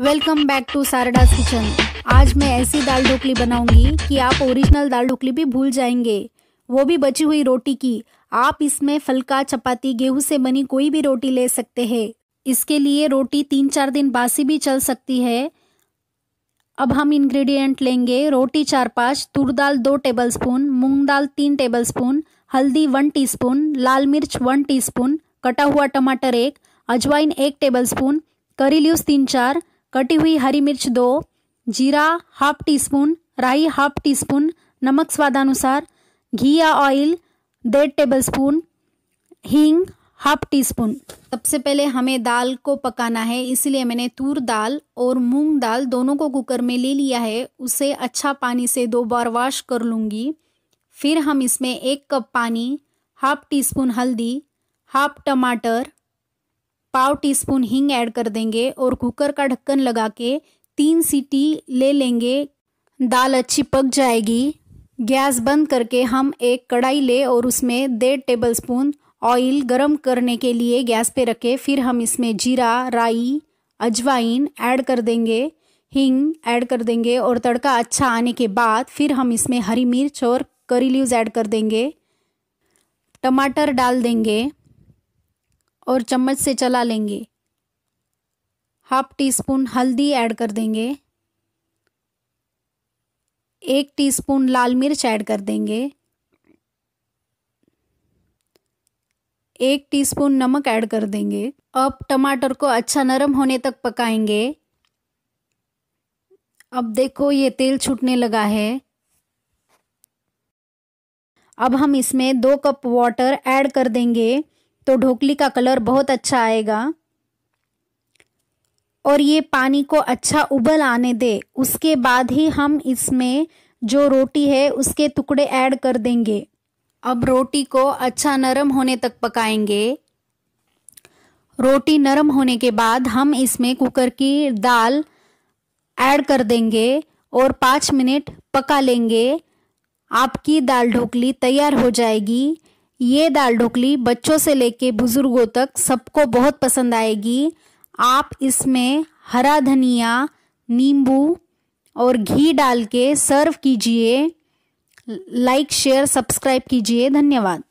welcome back to Sarda's kitchen आज मैं ऐसी दाल ढोकली बनाऊंगी कि आप ओरिजिनल दाल ढोकली भी भूल जाएंगे वो भी बची हुई रोटी की आप इसमें फलका चपाती गेहूं से बनी कोई भी रोटी ले सकते हैं इसके लिए रोटी तीन चार दिन बासी भी चल सकती है अब हम इंग्रेडिएंट लेंगे रोटी चार पाँच तुर दाल दो टेबल स्पून मूंग दाल तीन टेबल स्पून हल्दी वन स्पून लाल मिर्च वन स्पून कटा हुआ टमाटर एक अजवाइन एक टेबल स्पून करी लीव्स तीन चार कटी हुई हरी मिर्च दो जीरा हाफ टी स्पून राई हाफ टी स्पून नमक स्वादानुसार घी या ऑयल डेढ़ टेबल स्पून हींग हाफ टी स्पून सबसे पहले हमें दाल को पकाना है इसलिए मैंने तूर दाल और मूंग दाल दोनों को कुकर में ले लिया है उसे अच्छा पानी से दो बार वॉश कर लूँगी फिर हम इसमें एक कप पानी हाफ टी स्पून हल्दी हाफ टमाटर पाव टी स्पून हींग ऐड कर देंगे और कुकर का ढक्कन लगा के तीन सीटी ले लेंगे दाल अच्छी पक जाएगी गैस बंद करके हम एक कढ़ाई ले और उसमें डेढ़ टेबल स्पून ऑयल गर्म करने के लिए गैस पे रखें फिर हम इसमें जीरा राई अजवाइन ऐड कर देंगे हींग ऐड कर देंगे और तड़का अच्छा आने के बाद फिर हम इसमें हरी मिर्च और करी लीव्स ऐड कर देंगे टमाटर डाल देंगे और चम्मच से चला लेंगे हाफ टी स्पून हल्दी ऐड कर देंगे एक टीस्पून लाल मिर्च ऐड कर देंगे एक टीस्पून नमक ऐड कर देंगे अब टमाटर को अच्छा नरम होने तक पकाएंगे अब देखो ये तेल छूटने लगा है अब हम इसमें दो कप वाटर ऐड कर देंगे तो ढोकली का कलर बहुत अच्छा आएगा और ये पानी को अच्छा उबल आने दे उसके बाद ही हम इसमें जो रोटी है उसके टुकड़े ऐड कर देंगे अब रोटी को अच्छा नरम होने तक पकाएंगे रोटी नरम होने के बाद हम इसमें कुकर की दाल ऐड कर देंगे और पाँच मिनट पका लेंगे आपकी दाल ढोकली तैयार हो जाएगी ये दाल ढोकली बच्चों से लेके बुज़ुर्गों तक सबको बहुत पसंद आएगी आप इसमें हरा धनिया नींबू और घी डाल के सर्व कीजिए लाइक शेयर सब्सक्राइब कीजिए धन्यवाद